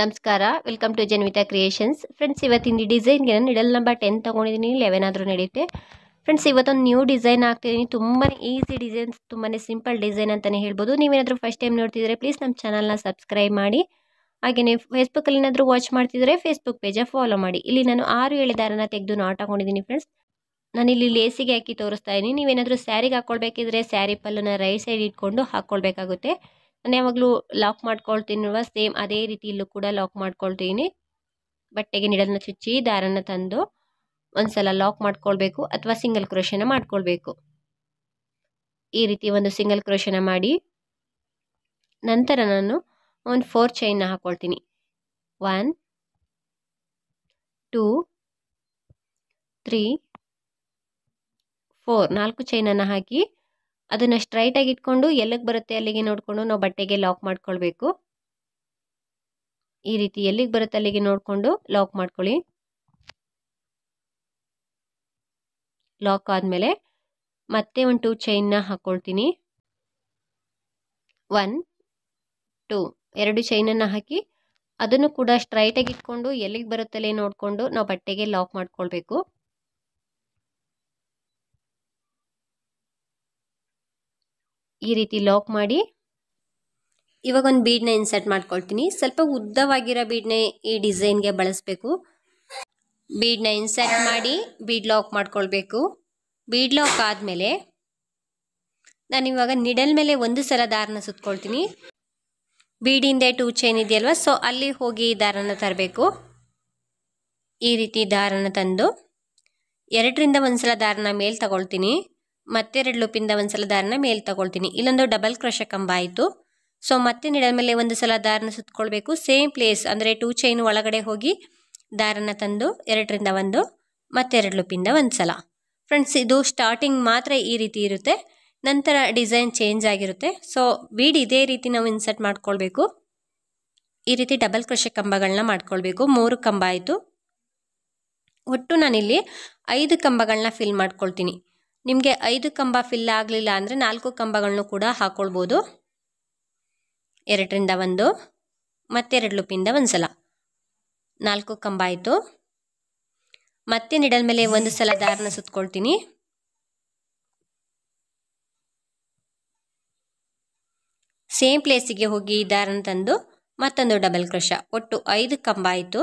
ನಮಸ್ಕಾರ welcome to Janvitha creations friends ಇವತ್ತಿನ ಡಿಸೈನ್ಗೆ ನಾನು ಇಡಲ್ ನಂಬರ್ ಟೆನ್ ತೊಗೊಂಡಿದ್ದೀನಿ ಲೆವೆನ್ ಆದರೂ ನಡೆಯುತ್ತೆ ಫ್ರೆಂಡ್ಸ್ ಇವತ್ತೊಂದು ನ್ಯೂ ಡಿಸೈನ್ ಹಾಕ್ತಿದ್ದೀನಿ ತುಂಬಾ ಈಸಿ ಡಿಸೈನ್ಸ್ ತುಂಬಾ ಸಿಂಪಲ್ ಡಿಸೈನ್ ಅಂತಲೇ ಹೇಳ್ಬೋದು ನೀವೇನಾದರೂ ಫಸ್ಟ್ ಟೈಮ್ ನೋಡ್ತಿದ್ರೆ ಪ್ಲೀಸ್ ನಮ್ಮ ಚಾನಲ್ನ ಸಬ್ಸ್ಕ್ರೈಬ್ ಮಾಡಿ ಹಾಗೆಯೇ ಫೇಸ್ಬುಕ್ಕಲ್ಲಿ ಏನಾದರೂ ವಾಚ್ ಮಾಡ್ತಿದ್ರೆ ಫೇಸ್ಬುಕ್ ಪೇಜ ಫಾಲೋ ಮಾಡಿ ಇಲ್ಲಿ ನಾನು ಆರು ಎಳೆದಾರನ ತೆಗೆದು ನಾಟ್ ಹಾಕೊಂಡಿದ್ದೀನಿ ಫ್ರೆಂಡ್ಸ್ ನಾನಿಲ್ಲಿ ಲೇಸಿಗೆ ಹಾಕಿ ತೋರಿಸ್ತಾ ಇದ್ದೀನಿ ನೀವೇನಾದರೂ ಸ್ಯಾರಿಗೆ ಹಾಕ್ಕೊಳ್ಬೇಕಿದ್ರೆ ಸ್ಯಾರಿ ಪಲ್ಲನ್ನು ರೈಟ್ ಸೈಡ್ ಇಟ್ಕೊಂಡು ಹಾಕ್ಕೊಳ್ಬೇಕಾಗುತ್ತೆ ನಾನು ಯಾವಾಗಲೂ ಲಾಕ್ ಮಾಡ್ಕೊಳ್ತೀನಲ್ವ ಸೇಮ್ ಅದೇ ರೀತಿ ಇಲ್ಲೂ ಕೂಡ ಲಾಕ್ ಮಾಡ್ಕೊಳ್ತೀನಿ ಬಟ್ಟೆಗೆ ನಿಡಲನ್ನ ಚುಚ್ಚಿ ದಾರನ್ನು ತಂದು ಒಂದ್ಸಲ ಲಾಕ್ ಮಾಡ್ಕೊಳ್ಬೇಕು ಅಥವಾ ಸಿಂಗಲ್ ಕ್ರೋಶನ ಮಾಡ್ಕೊಳ್ಬೇಕು ಈ ರೀತಿ ಒಂದು ಸಿಂಗಲ್ ಕ್ರೋಶನ ಮಾಡಿ ನಂತರ ನಾನು ಒಂದು ಫೋರ್ ಚೈನ್ನ ಹಾಕ್ಕೊಳ್ತೀನಿ ಒನ್ ಟೂ ತ್ರೀ ಫೋರ್ ನಾಲ್ಕು ಚೈನನ್ನು ಹಾಕಿ ಅದನ್ನು ಸ್ಟ್ರೈಟಾಗಿ ಇಟ್ಕೊಂಡು ಎಲ್ಲಿಗೆ ಬರುತ್ತೆ ಅಲ್ಲಿಗೆ ನೋಡಿಕೊಂಡು ನಾವು ಬಟ್ಟೆಗೆ ಲಾಕ್ ಮಾಡ್ಕೊಳ್ಬೇಕು ಈ ರೀತಿ ಎಲ್ಲಿಗೆ ಬರುತ್ತೆ ಅಲ್ಲಿಗೆ ನೋಡಿಕೊಂಡು ಲಾಕ್ ಮಾಡ್ಕೊಳ್ಳಿ ಲಾಕ್ ಆದಮೇಲೆ ಮತ್ತೆ ಒಂದು ಟೂ ಚೈನ್ನ ಹಾಕ್ಕೊಳ್ತೀನಿ ಒನ್ ಟೂ ಎರಡು ಚೈನನ್ನು ಹಾಕಿ ಅದನ್ನು ಕೂಡ ಸ್ಟ್ರೈಟಾಗಿ ಇಟ್ಕೊಂಡು ಎಲ್ಲಿಗೆ ಬರುತ್ತಲ್ಲೇ ನೋಡಿಕೊಂಡು ನಾವು ಬಟ್ಟೆಗೆ ಲಾಕ್ ಮಾಡ್ಕೊಳ್ಬೇಕು ಈ ರೀತಿ ಲಾಕ್ ಮಾಡಿ ಇವಾಗ ಒಂದು ಬೀಡ್ನ ಇನ್ಸರ್ಟ್ ಮಾಡ್ಕೊಳ್ತೀನಿ ಸ್ವಲ್ಪ ಉದ್ದವಾಗಿರೋ ಬೀಡ್ನ ಈ ಡಿಸೈನ್ಗೆ ಬಳಸಬೇಕು ಬೀಡ್ನ ಇನ್ಸರ್ಟ್ ಮಾಡಿ ಬೀಡ್ ಲಾಕ್ ಮಾಡ್ಕೊಳ್ಬೇಕು ಬೀಡ್ ಲಾಕ್ ಆದಮೇಲೆ ಇವಾಗ ನಿಡಲ್ ಮೇಲೆ ಒಂದು ಸಲ ದಾರನ ಸುತ್ತಕೊಳ್ತೀನಿ ಬೀಡಿಂದೆ ಟೂ ಚೈನ್ ಇದೆಯಲ್ವ ಸೊ ಅಲ್ಲಿ ಹೋಗಿ ದಾರನ ತರಬೇಕು ಈ ರೀತಿ ದಾರನ ತಂದು ಎರಡರಿಂದ ಒಂದು ಸಲ ದಾರನ ಮೇಲೆ ತಗೊಳ್ತೀನಿ ಮತ್ತೆರಡು ಲೂಪಿಂದ ಒಂದು ಸಲ ದಾರನ ಮೇಲೆ ತಗೊಳ್ತೀನಿ ಇಲ್ಲೊಂದು ಡಬಲ್ ಕ್ರಷ ಕಂಬ ಆಯಿತು ಸೊ ಮತ್ತೆ ನೆಡದ ಮೇಲೆ ಒಂದು ಸಲ ದಾರನ ಸುತ್ತಕೊಳ್ಬೇಕು ಸೇಮ್ ಪ್ಲೇಸ್ ಅಂದರೆ ಟೂ ಚೈನ್ ಒಳಗಡೆ ಹೋಗಿ ದಾರನ ತಂದು ಎರಡರಿಂದ ಒಂದು ಮತ್ತೆರಡು ಲೂಪಿಂದ ಒಂದು ಸಲ ಫ್ರೆಂಡ್ಸ್ ಇದು ಸ್ಟಾರ್ಟಿಂಗ್ ಮಾತ್ರ ಈ ರೀತಿ ಇರುತ್ತೆ ನಂತರ ಡಿಸೈನ್ ಚೇಂಜ್ ಆಗಿರುತ್ತೆ ಸೊ ಬೀಡ್ ಇದೇ ರೀತಿ ನಾವು ಇನ್ಸರ್ಟ್ ಮಾಡ್ಕೊಳ್ಬೇಕು ಈ ರೀತಿ ಡಬಲ್ ಕ್ರಶ ಕಂಬಗಳನ್ನ ಮಾಡ್ಕೊಳ್ಬೇಕು ಮೂರು ಕಂಬ ಆಯಿತು ಒಟ್ಟು ನಾನಿಲ್ಲಿ ಐದು ಕಂಬಗಳನ್ನ ಫಿಲ್ ಮಾಡ್ಕೊಳ್ತೀನಿ ನಿಮಗೆ ಐದು ಕಂಬ ಫಿಲ್ ಆಗಲಿಲ್ಲ ಅಂದರೆ ನಾಲ್ಕು ಕಂಬಗಳನ್ನು ಕೂಡ ಹಾಕ್ಕೊಳ್ಬೋದು ಎರಡರಿಂದ ಒಂದು ಮತ್ತೆರಡು ಲೂಪಿಂದ ಒಂದು ಸಲ ನಾಲ್ಕು ಕಂಬ ಆಯಿತು ಮತ್ತೆ ನಿಡಲ್ ಮೇಲೆ ಒಂದು ಸಲ ದಾರನ ಸುತ್ತಕೊಳ್ತೀನಿ ಸೇಮ್ ಪ್ಲೇಸಿಗೆ ಹೋಗಿ ದಾರನ ತಂದು ಮತ್ತೊಂದು ಡಬಲ್ ಕ್ರಶ ಒಟ್ಟು ಐದು ಕಂಬ ಆಯಿತು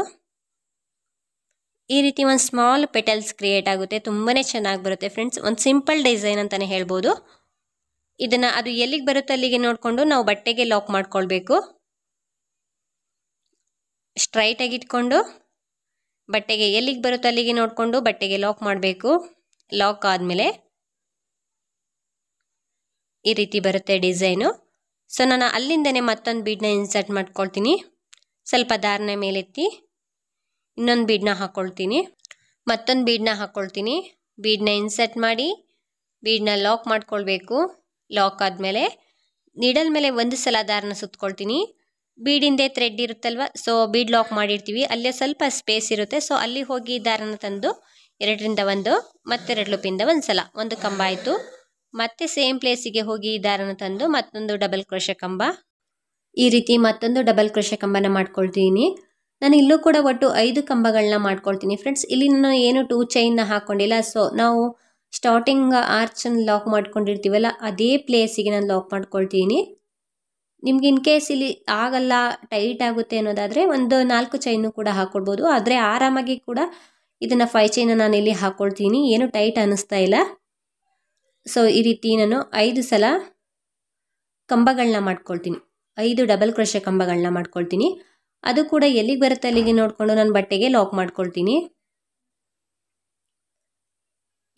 ಈ ರೀತಿ ಒಂದು ಸ್ಮಾಲ್ ಪೆಟಲ್ಸ್ ಕ್ರಿಯೇಟ್ ಆಗುತ್ತೆ ತುಂಬಾ ಚೆನ್ನಾಗಿ ಬರುತ್ತೆ ಫ್ರೆಂಡ್ಸ್ ಒಂದು ಸಿಂಪಲ್ ಡಿಸೈನ್ ಅಂತಲೇ ಹೇಳ್ಬೋದು ಇದನ್ನು ಅದು ಎಲ್ಲಿಗೆ ಬರುತ್ತೆ ಅಲ್ಲಿಗೆ ನೋಡಿಕೊಂಡು ನಾವು ಬಟ್ಟೆಗೆ ಲಾಕ್ ಮಾಡ್ಕೊಳ್ಬೇಕು ಸ್ಟ್ರೈಟಾಗಿ ಇಟ್ಕೊಂಡು ಬಟ್ಟೆಗೆ ಎಲ್ಲಿಗೆ ಬರುತ್ತೆ ಅಲ್ಲಿಗೆ ನೋಡಿಕೊಂಡು ಬಟ್ಟೆಗೆ ಲಾಕ್ ಮಾಡಬೇಕು ಲಾಕ್ ಆದಮೇಲೆ ಈ ರೀತಿ ಬರುತ್ತೆ ಡಿಸೈನು ಸೊ ನಾನು ಅಲ್ಲಿಂದನೇ ಮತ್ತೊಂದು ಬೀಡನ್ನ ಇನ್ಸರ್ಟ್ ಮಾಡ್ಕೊಳ್ತೀನಿ ಸ್ವಲ್ಪ ದಾರನ ಮೇಲೆತ್ತಿ ಇನ್ನೊಂದು ಬೀಡನ್ನ ಹಾಕ್ಕೊಳ್ತೀನಿ ಮತ್ತೊಂದು ಬೀಡನ್ನ ಹಾಕ್ಕೊಳ್ತೀನಿ ಬೀಡನ್ನ ಇನ್ಸೆಟ್ ಮಾಡಿ ಬೀಡನ್ನ ಲಾಕ್ ಮಾಡ್ಕೊಳ್ಬೇಕು ಲಾಕ್ ಆದಮೇಲೆ ನೀಡಲ್ ಮೇಲೆ ಒಂದು ಸಲ ದಾರನ ಸುತ್ತಕೊಳ್ತೀನಿ ಬೀಡಿಂದೆ ಥ್ರೆಡ್ ಇರುತ್ತಲ್ವ ಸೊ ಬೀಡ್ ಲಾಕ್ ಮಾಡಿರ್ತೀವಿ ಅಲ್ಲೇ ಸ್ವಲ್ಪ ಸ್ಪೇಸ್ ಇರುತ್ತೆ ಸೊ ಅಲ್ಲಿ ಹೋಗಿ ದಾರನ ತಂದು ಎರಡರಿಂದ ಒಂದು ಮತ್ತೆರಡು ಲೂಪಿಂದ ಒಂದು ಸಲ ಒಂದು ಕಂಬ ಆಯಿತು ಮತ್ತೆ ಸೇಮ್ ಪ್ಲೇಸಿಗೆ ಹೋಗಿ ದಾರನ ತಂದು ಮತ್ತೊಂದು ಡಬಲ್ ಕ್ರೋಶ ಕಂಬ ಈ ರೀತಿ ಮತ್ತೊಂದು ಡಬಲ್ ಕ್ರೋಶ ಕಂಬನ ಮಾಡ್ಕೊಳ್ತೀನಿ ನಾನು ಇಲ್ಲೂ ಕೂಡ ಒಟ್ಟು ಐದು ಕಂಬಗಳನ್ನ ಮಾಡ್ಕೊಳ್ತೀನಿ ಫ್ರೆಂಡ್ಸ್ ಇಲ್ಲಿ ನಾನು ಏನು ಟೂ ಚೈನ್ನ ಹಾಕ್ಕೊಂಡಿಲ್ಲ ಸೊ ನಾವು ಸ್ಟಾರ್ಟಿಂಗ್ ಆರ್ಚನ್ನು ಲಾಕ್ ಮಾಡ್ಕೊಂಡಿರ್ತೀವಲ್ಲ ಅದೇ ಪ್ಲೇಸಿಗೆ ನಾನು ಲಾಕ್ ಮಾಡ್ಕೊಳ್ತೀನಿ ನಿಮ್ಗೆ ಇನ್ ಕೇಸ್ ಇಲ್ಲಿ ಆಗಲ್ಲ ಟೈಟ್ ಆಗುತ್ತೆ ಅನ್ನೋದಾದರೆ ಒಂದು ನಾಲ್ಕು ಚೈನು ಕೂಡ ಹಾಕ್ಕೊಡ್ಬೋದು ಆದರೆ ಆರಾಮಾಗಿ ಕೂಡ ಇದನ್ನು ಫೈವ್ ಚೈನ ನಾನು ಇಲ್ಲಿ ಹಾಕ್ಕೊಳ್ತೀನಿ ಏನು ಟೈಟ್ ಅನ್ನಿಸ್ತಾ ಇಲ್ಲ ಸೊ ಈ ರೀತಿ ನಾನು ಐದು ಸಲ ಕಂಬಗಳನ್ನ ಮಾಡ್ಕೊಳ್ತೀನಿ ಐದು ಡಬಲ್ ಕ್ರೋಶೆ ಕಂಬಗಳನ್ನ ಮಾಡ್ಕೊಳ್ತೀನಿ ಅದು ಕೂಡ ಎಲ್ಲಿಗೆ ಬರುತ್ತೆ ಅಲ್ಲಿಗೆ ನೋಡಿಕೊಂಡು ನಾನು ಬಟ್ಟೆಗೆ ಲಾಕ್ ಮಾಡ್ಕೊಳ್ತೀನಿ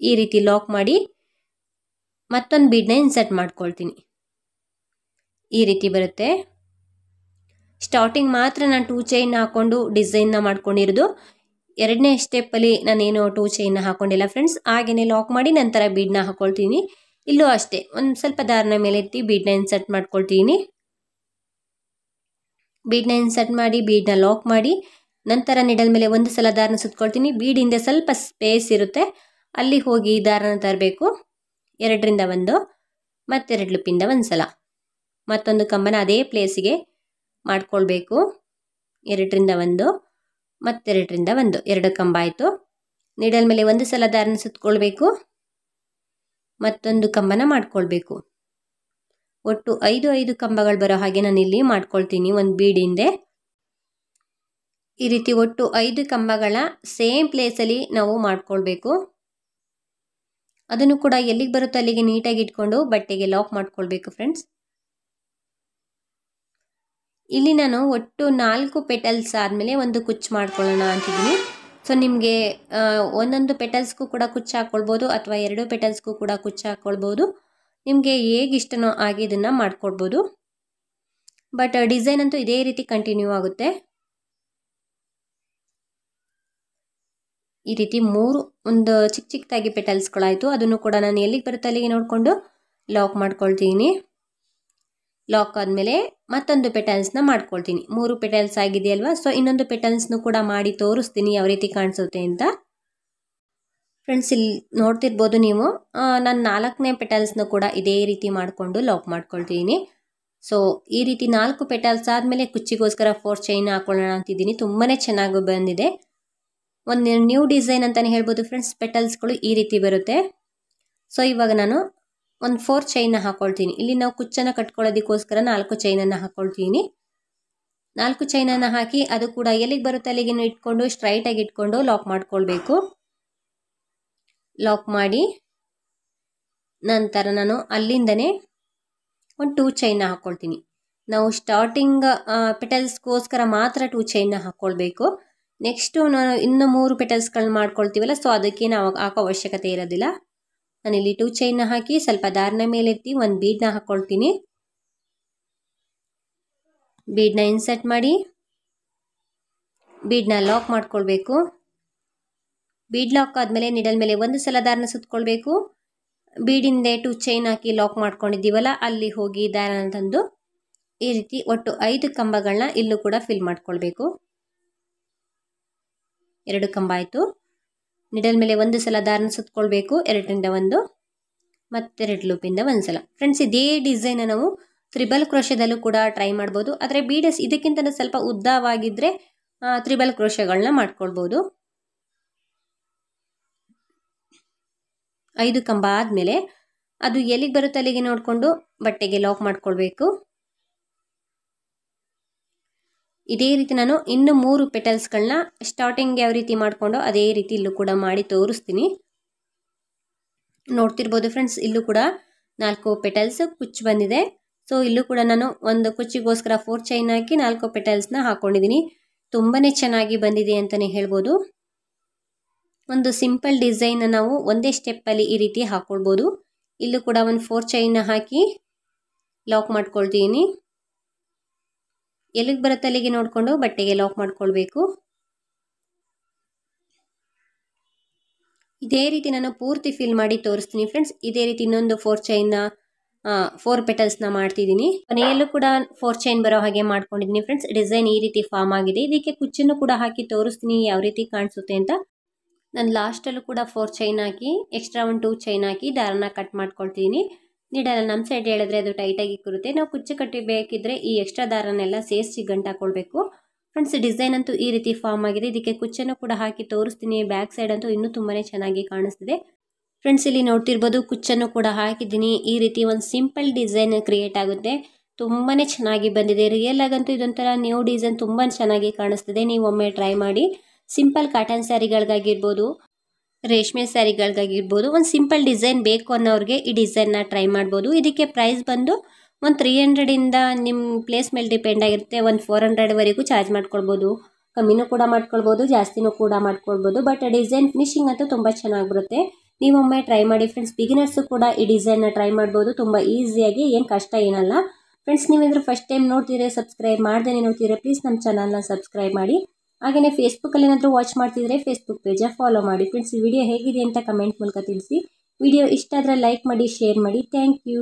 ಈ ರೀತಿ ಲಾಕ್ ಮಾಡಿ ಮತ್ತೊಂದು ಬೀಡ್ನ ಇನ್ಸರ್ಟ್ ಮಾಡ್ಕೊಳ್ತೀನಿ ಈ ರೀತಿ ಬರುತ್ತೆ ಸ್ಟಾರ್ಟಿಂಗ್ ಮಾತ್ರ ನಾನು ಟೂ ಚೈನ್ ಹಾಕ್ಕೊಂಡು ಡಿಸೈನ್ನ ಮಾಡ್ಕೊಂಡಿರೋದು ಎರಡನೇ ಸ್ಟೆಪ್ಪಲ್ಲಿ ನಾನೇನು ಟೂ ಚೈನ್ನ ಹಾಕ್ಕೊಂಡಿಲ್ಲ ಫ್ರೆಂಡ್ಸ್ ಹಾಗೆಯೇ ಲಾಕ್ ಮಾಡಿ ನಂತರ ಬೀಡ್ನ ಹಾಕ್ಕೊಳ್ತೀನಿ ಇಲ್ಲೂ ಅಷ್ಟೇ ಒಂದು ಸ್ವಲ್ಪ ದಾರನ ಮೇಲೆ ಎತ್ತಿ ಬೀಡ್ನ ಇನ್ಸರ್ಟ್ ಮಾಡ್ಕೊಳ್ತೀನಿ ಬೀಡನ್ನ ಇನ್ಸರ್ಟ್ ಮಾಡಿ ಬೀಡ್ನ ಲಾಕ್ ಮಾಡಿ ನಂತರ ನಿಡಲ್ ಮೇಲೆ ಒಂದು ಸಲ ದಾರನ ಸುತ್ಕೊಳ್ತೀನಿ ಬೀಡಿಂದ ಸ್ವಲ್ಪ ಸ್ಪೇಸ್ ಇರುತ್ತೆ ಅಲ್ಲಿ ಹೋಗಿ ದಾರನ ತರಬೇಕು ಎರಡರಿಂದ ಒಂದು ಮತ್ತೆರಡು ಲುಪ್ಪಿಂದ ಒಂದು ಸಲ ಮತ್ತೊಂದು ಕಂಬನ ಅದೇ ಪ್ಲೇಸಿಗೆ ಮಾಡ್ಕೊಳ್ಬೇಕು ಎರಡರಿಂದ ಒಂದು ಮತ್ತೆರಡರಿಂದ ಒಂದು ಎರಡು ಕಂಬ ಆಯಿತು ನೀಡಲ್ ಮೇಲೆ ಒಂದು ಸಲ ದಾರನ ಸುತ್ತಕೊಳ್ಬೇಕು ಮತ್ತೊಂದು ಕಂಬನ ಮಾಡಿಕೊಳ್ಬೇಕು ಒಟ್ಟು ಐದು ಐದು ಕಂಬಗಳು ಬರೋ ಹಾಗೆ ನಾನು ಇಲ್ಲಿ ಮಾಡ್ಕೊಳ್ತೀನಿ ಒಂದು ಬೀಡಿಂದೆ ಈ ರೀತಿ ಒಟ್ಟು ಐದು ಕಂಬಗಳ ಸೇಮ್ ಪ್ಲೇಸಲ್ಲಿ ನಾವು ಮಾಡ್ಕೊಳ್ಬೇಕು ಅದನ್ನು ಕೂಡ ಎಲ್ಲಿಗೆ ಬರುತ್ತೋ ಅಲ್ಲಿಗೆ ನೀಟಾಗಿ ಇಟ್ಕೊಂಡು ಬಟ್ಟೆಗೆ ಲಾಕ್ ಮಾಡ್ಕೊಳ್ಬೇಕು ಫ್ರೆಂಡ್ಸ್ ಇಲ್ಲಿ ನಾನು ಒಟ್ಟು ನಾಲ್ಕು ಪೆಟಲ್ಸ್ ಆದಮೇಲೆ ಒಂದು ಕುಚ್ಚು ಮಾಡ್ಕೊಳ್ಳೋಣ ಅಂತಿದ್ದೀನಿ ಸೊ ನಿಮಗೆ ಒಂದೊಂದು ಪೆಟಲ್ಸ್ಗೂ ಕೂಡ ಕುಚ್ಚು ಹಾಕ್ಕೊಳ್ಬೋದು ಅಥವಾ ಎರಡು ಪೆಟಲ್ಸ್ಗೂ ಕೂಡ ಕುಚ್ಚು ಹಾಕ್ಕೊಳ್ಬೋದು ನಿಮಗೆ ಹೇಗಿಷ್ಟನೋ ಆಗಿ ಇದನ್ನು ಮಾಡಿಕೊಡ್ಬೋದು ಬಟ್ ಡಿಸೈನ್ uh, ಅಂತೂ ಇದೇ ರೀತಿ ಕಂಟಿನ್ಯೂ ಆಗುತ್ತೆ ಈ ರೀತಿ ಮೂರು ಒಂದು ಚಿಕ್ಕ ಚಿಕ್ಕದಾಗಿ ಪೆಟಲ್ಸ್ಗಳಾಯಿತು ಅದನ್ನು ಕೂಡ ನಾನು ಎಲ್ಲಿಗೆ ಬರುತ್ತೆ ಅಲ್ಲಿಗೆ ನೋಡಿಕೊಂಡು ಲಾಕ್ ಮಾಡ್ಕೊಳ್ತೀನಿ ಲಾಕ್ ಆದಮೇಲೆ ಮತ್ತೊಂದು ಪೆಟಲ್ಸ್ನ ಮಾಡ್ಕೊಳ್ತೀನಿ ಮೂರು ಪೆಟಲ್ಸ್ ಆಗಿದೆಯಲ್ವಾ ಸೊ ಇನ್ನೊಂದು ಪೆಟಲ್ಸ್ನು ಕೂಡ ಮಾಡಿ ತೋರಿಸ್ತೀನಿ ಯಾವ ರೀತಿ ಕಾಣಿಸುತ್ತೆ ಅಂತ ಫ್ರೆಂಡ್ಸ್ ಇಲ್ಲಿ ನೋಡ್ತಿರ್ಬೋದು ನೀವು ನಾನು ನಾಲ್ಕನೇ ಪೆಟಲ್ಸ್ನ ಕೂಡ ಇದೇ ರೀತಿ ಮಾಡಿಕೊಂಡು ಲಾಕ್ ಮಾಡ್ಕೊಳ್ತೀನಿ ಸೊ ಈ ರೀತಿ ನಾಲ್ಕು ಪೆಟಲ್ಸ್ ಆದಮೇಲೆ ಕುಚ್ಚಿಗೋಸ್ಕರ ಫೋರ್ ಚೈನ್ ಹಾಕೊಳ್ಳೋಣ ಅಂತಿದ್ದೀನಿ ತುಂಬಾ ಚೆನ್ನಾಗಿ ಬಂದಿದೆ ಒಂದು ನ್ಯೂ ಡಿಸೈನ್ ಅಂತಲೇ ಹೇಳ್ಬೋದು ಫ್ರೆಂಡ್ಸ್ ಪೆಟಲ್ಸ್ಗಳು ಈ ರೀತಿ ಬರುತ್ತೆ ಸೊ ಇವಾಗ ನಾನು ಒಂದು ಫೋರ್ ಚೈನ್ನ ಹಾಕ್ಕೊಳ್ತೀನಿ ಇಲ್ಲಿ ನಾವು ಕುಚ್ಚನ್ನು ಕಟ್ಕೊಳ್ಳೋದಕ್ಕೋಸ್ಕರ ನಾಲ್ಕು ಚೈನನ್ನು ಹಾಕ್ಕೊಳ್ತೀನಿ ನಾಲ್ಕು ಚೈನನ್ನು ಹಾಕಿ ಅದು ಕೂಡ ಎಲ್ಲಿಗೆ ಬರುತ್ತೆ ಅಲ್ಲಿಗೆ ಇಟ್ಕೊಂಡು ಸ್ಟ್ರೈಟಾಗಿ ಇಟ್ಕೊಂಡು ಲಾಕ್ ಮಾಡ್ಕೊಳ್ಬೇಕು ಲಾಕ್ ಮಾಡಿ ನಂತರ ನಾನು ಅಲ್ಲಿಂದನೇ ಒಂದು ಟೂ ಚೈನ್ನ ಹಾಕ್ಕೊಳ್ತೀನಿ ನಾವು ಸ್ಟಾರ್ಟಿಂಗ್ ಪೆಟಲ್ಸ್ಗೋಸ್ಕರ ಮಾತ್ರ ಟೂ ಚೈನ್ನ ಹಾಕ್ಕೊಳ್ಬೇಕು ನೆಕ್ಸ್ಟು ನಾನು ಇನ್ನೂ ಮೂರು ಪೆಟಲ್ಸ್ಗಳನ್ನ ಮಾಡ್ಕೊಳ್ತೀವಲ್ಲ ಸೊ ಅದಕ್ಕೆ ನಾವು ಹಾಕೋ ಅವಶ್ಯಕತೆ ಇರೋದಿಲ್ಲ ನಾನಿಲ್ಲಿ ಟೂ ಚೈನ್ನ ಹಾಕಿ ಸ್ವಲ್ಪ ದಾರನ ಮೇಲೆತ್ತಿ ಒಂದು ಬೀಡನ್ನ ಹಾಕ್ಕೊಳ್ತೀನಿ ಬೀಡ್ನ ಇನ್ಸರ್ಟ್ ಮಾಡಿ ಬೀಡನ್ನ ಲಾಕ್ ಮಾಡ್ಕೊಳ್ಬೇಕು ಬೀಡ್ ಲಾಕ್ ಆದಮೇಲೆ ನಿಡಲ್ ಮೇಲೆ ಒಂದು ಸಲ ದಾರನ ಸುತ್ತಕೊಳ್ಬೇಕು ಬೀಡಿಂದೆ ಟು ಚೈನ್ ಹಾಕಿ ಲಾಕ್ ಮಾಡ್ಕೊಂಡಿದ್ದೀವಲ್ಲ ಅಲ್ಲಿ ಹೋಗಿ ದಾರನ ತಂದು ಈ ರೀತಿ ಒಟ್ಟು ಐದು ಕಂಬಗಳನ್ನ ಇಲ್ಲೂ ಕೂಡ ಫಿಲ್ ಮಾಡ್ಕೊಳ್ಬೇಕು ಎರಡು ಕಂಬ ಆಯಿತು ನಿಡಲ್ ಮೇಲೆ ಒಂದು ಸಲ ದಾರನ ಸುತ್ತಕೊಳ್ಬೇಕು ಎರಡರಿಂದ ಒಂದು ಮತ್ತೆರಡು ಲೂಪಿಂದ ಒಂದು ಸಲ ಫ್ರೆಂಡ್ಸ್ ಇದೇ ಡಿಸೈನ್ ನಾವು ತ್ರಿಬಲ್ ಕ್ರೋಶದಲ್ಲೂ ಕೂಡ ಟ್ರೈ ಮಾಡ್ಬೋದು ಆದರೆ ಬೀಡಸ್ ಇದಕ್ಕಿಂತ ಸ್ವಲ್ಪ ಉದ್ದವಾಗಿದ್ದರೆ ತ್ರಿಬಲ್ ಕ್ರೋಶಗಳನ್ನ ಮಾಡ್ಕೊಳ್ಬೋದು ಐದು ಕಂಬ ಆದಮೇಲೆ ಅದು ಎಲ್ಲಿಗೆ ಬರುತ್ತೆ ಅಲ್ಲಿಗೆ ನೋಡಿಕೊಂಡು ಬಟ್ಟೆಗೆ ಲಾಕ್ ಮಾಡ್ಕೊಳ್ಬೇಕು ಇದೇ ರೀತಿ ನಾನು ಇನ್ನು ಮೂರು ಪೆಟಲ್ಸ್ಗಳನ್ನ ಸ್ಟಾರ್ಟಿಂಗ್ ಯಾವ ರೀತಿ ಮಾಡಿಕೊಂಡು ಅದೇ ರೀತಿ ಇಲ್ಲೂ ಕೂಡ ಮಾಡಿ ತೋರಿಸ್ತೀನಿ ನೋಡ್ತಿರ್ಬೋದು ಫ್ರೆಂಡ್ಸ್ ಇಲ್ಲೂ ಕೂಡ ನಾಲ್ಕು ಪೆಟಲ್ಸ್ ಕುಚ್ಚು ಬಂದಿದೆ ಸೊ ಇಲ್ಲೂ ಕೂಡ ನಾನು ಒಂದು ಕುಚ್ಚಿಗೋಸ್ಕರ ಫೋರ್ ಚೈನ್ ಹಾಕಿ ನಾಲ್ಕು ಪೆಟಲ್ಸ್ನ ಹಾಕೊಂಡಿದ್ದೀನಿ ತುಂಬಾ ಚೆನ್ನಾಗಿ ಬಂದಿದೆ ಅಂತಲೇ ಹೇಳ್ಬೋದು ಒಂದು ಸಿಂಪಲ್ ಡಿಸೈನ್ ನಾವು ಒಂದೇ ಸ್ಟೆಪ್ಪಲ್ಲಿ ಈ ರೀತಿ ಹಾಕ್ಕೊಳ್ಬೋದು ಇಲ್ಲೂ ಕೂಡ ಒಂದು ಫೋರ್ ಚೈನ್ ಹಾಕಿ ಲಾಕ್ ಮಾಡ್ಕೊಳ್ತೀನಿ ಎಲ್ಲಿಗೆ ಅಲ್ಲಿಗೆ ನೋಡಿಕೊಂಡು ಬಟ್ಟೆಗೆ ಲಾಕ್ ಮಾಡ್ಕೊಳ್ಬೇಕು ಇದೇ ರೀತಿ ನಾನು ಪೂರ್ತಿ ಫಿಲ್ ಮಾಡಿ ತೋರಿಸ್ತೀನಿ ಫ್ರೆಂಡ್ಸ್ ಇದೇ ರೀತಿ ಇನ್ನೊಂದು ಫೋರ್ ಚೈನ್ ಫೋರ್ ಪೆಟಲ್ಸ್ನ ಮಾಡ್ತಿದ್ದೀನಿ ಮನೆಯಲ್ಲೂ ಕೂಡ ಫೋರ್ ಚೈನ್ ಬರೋ ಹಾಗೆ ಮಾಡ್ಕೊಂಡಿದ್ದೀನಿ ಫ್ರೆಂಡ್ಸ್ ಡಿಸೈನ್ ಈ ರೀತಿ ಫಾರ್ಮ್ ಆಗಿದೆ ಇದಕ್ಕೆ ಕುಚ್ಚನ್ನು ಕೂಡ ಹಾಕಿ ತೋರಿಸ್ತೀನಿ ಯಾವ ರೀತಿ ಕಾಣಿಸುತ್ತೆ ಅಂತ ನಾನು ಲಾಸ್ಟಲ್ಲೂ ಕೂಡ ಫೋರ್ ಚೈನ್ ಹಾಕಿ ಎಕ್ಸ್ಟ್ರಾ ಒಂದು ಟೂ ಚೈನ್ ಹಾಕಿ ದಾರನ ಕಟ್ ಮಾಡ್ಕೊಳ್ತೀನಿ ನೀಡಲ್ಲ ನಮ್ಮ ಸೈಡ್ ಹೇಳಿದ್ರೆ ಅದು ಟೈಟಾಗಿ ಕೂರುತ್ತೆ ನಾವು ಕುಚ್ಚು ಕಟ್ಟಬೇಕಿದ್ರೆ ಈ ಎಕ್ಸ್ಟ್ರಾ ದಾರನೆಲ್ಲ ಸೇರಿಸಿ ಗಂಟು ಹಾಕ್ಕೊಳ್ಬೇಕು ಫ್ರೆಂಡ್ಸ್ ಡಿಸೈನ್ ಅಂತೂ ಈ ರೀತಿ ಫಾರ್ಮ್ ಆಗಿದೆ ಇದಕ್ಕೆ ಕುಚ್ಚನ್ನು ಕೂಡ ಹಾಕಿ ತೋರಿಸ್ತೀನಿ ಬ್ಯಾಕ್ ಸೈಡ್ ಅಂತೂ ಇನ್ನೂ ತುಂಬಾ ಚೆನ್ನಾಗಿ ಕಾಣಿಸ್ತಿದೆ ಫ್ರೆಂಡ್ಸ್ ಇಲ್ಲಿ ನೋಡ್ತಿರ್ಬೋದು ಕುಚ್ಚನ್ನು ಕೂಡ ಹಾಕಿದ್ದೀನಿ ಈ ರೀತಿ ಒಂದು ಸಿಂಪಲ್ ಡಿಸೈನ್ ಕ್ರಿಯೇಟ್ ಆಗುತ್ತೆ ತುಂಬಾ ಚೆನ್ನಾಗಿ ಬಂದಿದೆ ರಿಯಲ್ ಆಗಂತೂ ಇದೊಂಥರ ನ್ಯೂ ಡಿಸೈನ್ ತುಂಬ ಚೆನ್ನಾಗಿ ಕಾಣಿಸ್ತಿದೆ ನೀವು ಒಮ್ಮೆ ಟ್ರೈ ಮಾಡಿ ಸಿಂಪಲ್ ಕಾಟನ್ ಸ್ಯಾರಿಗಳಿಗಾಗಿರ್ಬೋದು ರೇಷ್ಮೆ ಸ್ಯಾರಿಗಳಿಗಾಗಿರ್ಬೋದು ಒಂದು ಸಿಂಪಲ್ ಡಿಸೈನ್ ಬೇಕು ಅನ್ನೋರಿಗೆ ಈ ಡಿಸೈನ್ನ ಟ್ರೈ ಮಾಡ್ಬೋದು ಇದಕ್ಕೆ ಪ್ರೈಸ್ ಬಂದು ಒಂದು ತ್ರೀ ಹಂಡ್ರೆಡಿಂದ ನಿಮ್ಮ ಪ್ಲೇಸ್ ಮೇಲೆ ಡಿಪೆಂಡ್ ಆಗಿರುತ್ತೆ ಒಂದು ಫೋರ್ ಹಂಡ್ರೆಡ್ವರೆಗೂ ಚಾರ್ಜ್ ಮಾಡ್ಕೊಳ್ಬೋದು ಕಮ್ಮಿನೂ ಕೂಡ ಮಾಡ್ಕೊಳ್ಬೋದು ಜಾಸ್ತಿನೂ ಕೂಡ ಮಾಡ್ಕೊಳ್ಬೋದು ಬಟ್ ಡಿಸೈನ್ ಫಿನಿಶಿಂಗ್ ಅಂತೂ ತುಂಬ ಚೆನ್ನಾಗಿ ಬರುತ್ತೆ ನೀವೊಮ್ಮೆ ಟ್ರೈ ಮಾಡಿ ಫ್ರೆಂಡ್ಸ್ ಬಿಗಿನರ್ಸು ಕೂಡ ಈ ಡಿಸೈನ್ನ ಟ್ರೈ ಮಾಡ್ಬೋದು ತುಂಬ ಈಸಿಯಾಗಿ ಏನು ಕಷ್ಟ ಏನಲ್ಲ ಫ್ರೆಂಡ್ಸ್ ನೀವಿದ್ರೆ ಫಸ್ಟ್ ಟೈಮ್ ನೋಡ್ತಿದ್ರೆ ಸಬ್ಸ್ಕ್ರೈಬ್ ಮಾಡ್ದೇನೆ ನೋಡ್ತೀರಾ ಪ್ಲೀಸ್ ನಮ್ಮ ಚಾನಲ್ನ ಸಬ್ಸ್ಕ್ರೈಬ್ ಮಾಡಿ ಹಾಗೆಯೇ ಫೇಸ್ಬುಕ್ಕಲ್ಲಿ ಏನಾದರೂ ವಾಚ್ ಮಾಡ್ತಿದ್ರೆ ಫೇಸ್ಬುಕ್ ಪೇಜ ಫಾಲೋ ಮಾಡಿ ಫ್ರೆಂಡ್ಸ್ ವಿಡಿಯೋ ಹೇಗಿದೆ ಅಂತ ಕಮೆಂಟ್ ಮೂಲಕ ತಿಳಿಸಿ ವಿಡಿಯೋ ಇಷ್ಟ ಆದರೆ ಲೈಕ್ ಮಾಡಿ ಶೇರ್ ಮಾಡಿ ಥ್ಯಾಂಕ್ ಯು